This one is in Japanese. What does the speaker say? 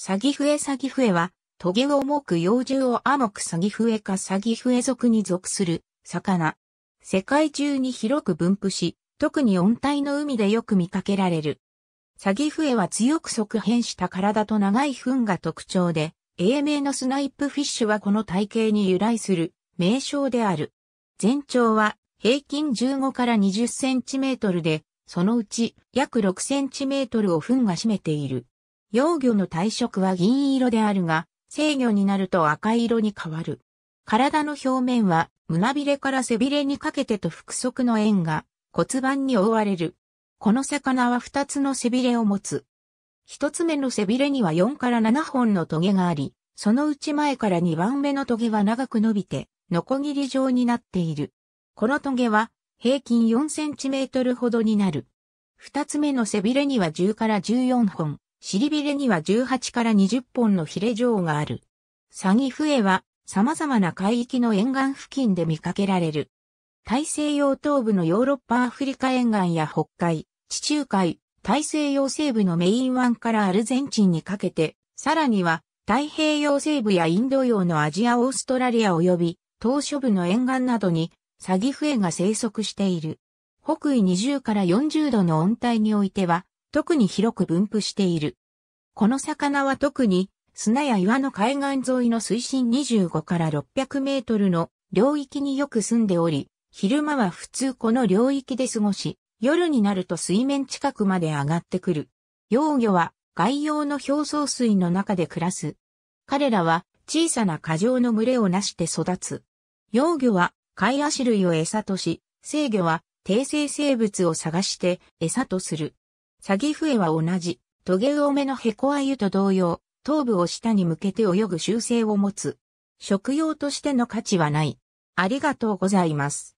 サギフエサギフエは、トゲを重く幼獣を甘くサギフエかサギフエ属に属する、魚。世界中に広く分布し、特に温帯の海でよく見かけられる。サギフエは強く側変した体と長い糞が特徴で、英名のスナイプフィッシュはこの体型に由来する名称である。全長は平均15から20センチメートルで、そのうち約6センチメートルを糞が占めている。幼魚の体色は銀色であるが、生魚になると赤色に変わる。体の表面は胸びれから背びれにかけてと腹側の円が骨盤に覆われる。この魚は二つの背びれを持つ。一つ目の背びれには4から7本の棘があり、そのうち前から2番目の棘は長く伸びて、ノコギリ状になっている。この棘は平均4センチメートルほどになる。二つ目の背びれには10から14本、尻びれには18から20本のヒレ状がある。サギフエは様々な海域の沿岸付近で見かけられる。大西洋東部のヨーロッパアフリカ沿岸や北海、地中海、大西洋西部のメイン湾からアルゼンチンにかけて、さらには太平洋西部やインド洋のアジアオーストラリア及び島嶼部の沿岸などにサギフエが生息している。北緯20から40度の温帯においては特に広く分布している。この魚は特に砂や岩の海岸沿いの水深25から600メートルの領域によく住んでおり、昼間は普通この領域で過ごし、夜になると水面近くまで上がってくる。幼魚は外洋の表層水の中で暮らす。彼らは小さな過剰の群れをなして育つ。幼魚は貝足類を餌とし、生魚は低生生物を探して餌とする。サギ笛は同じ、トゲ多めのヘコアユと同様、頭部を下に向けて泳ぐ習性を持つ。食用としての価値はない。ありがとうございます。